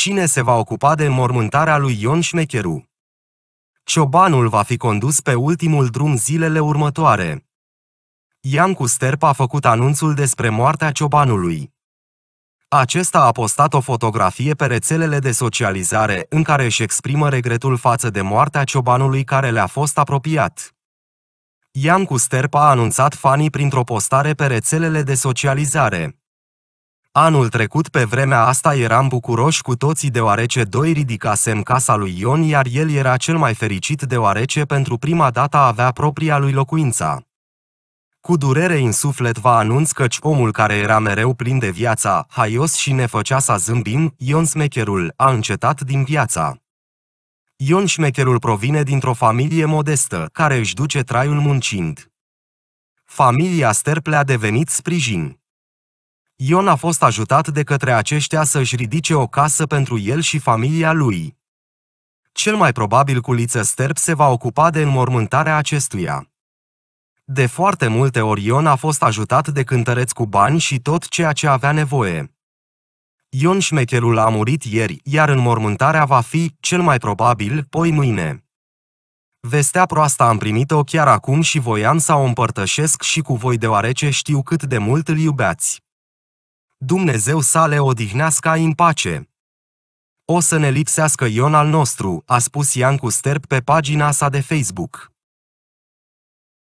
Cine se va ocupa de înmormântarea lui Ion Șmecheru? Ciobanul va fi condus pe ultimul drum zilele următoare. Ian Sterp a făcut anunțul despre moartea ciobanului. Acesta a postat o fotografie pe rețelele de socializare în care își exprimă regretul față de moartea ciobanului care le-a fost apropiat. Ian Sterp a anunțat fanii printr-o postare pe rețelele de socializare. Anul trecut pe vremea asta eram bucuroși cu toții deoarece doi în casa lui Ion iar el era cel mai fericit deoarece pentru prima dată avea propria lui locuința. Cu durere în suflet va anunț căci omul care era mereu plin de viața, haios și ne făcea să zâmbim, Ion Smecherul, a încetat din viața. Ion Smecherul provine dintr-o familie modestă, care își duce traiul muncind. Familia Sterple a devenit sprijin. Ion a fost ajutat de către aceștia să-și ridice o casă pentru el și familia lui. Cel mai probabil Culiță Sterp se va ocupa de înmormântarea acestuia. De foarte multe ori Ion a fost ajutat de cântăreți cu bani și tot ceea ce avea nevoie. Ion Șmecherul a murit ieri, iar înmormântarea va fi, cel mai probabil, poi mâine. Vestea proastă am primit-o chiar acum și voiam să o împărtășesc și cu voi deoarece știu cât de mult îl iubeați. Dumnezeu să le odihnească în pace. O să ne lipsească Ion al nostru, a spus Iancu Sterp pe pagina sa de Facebook.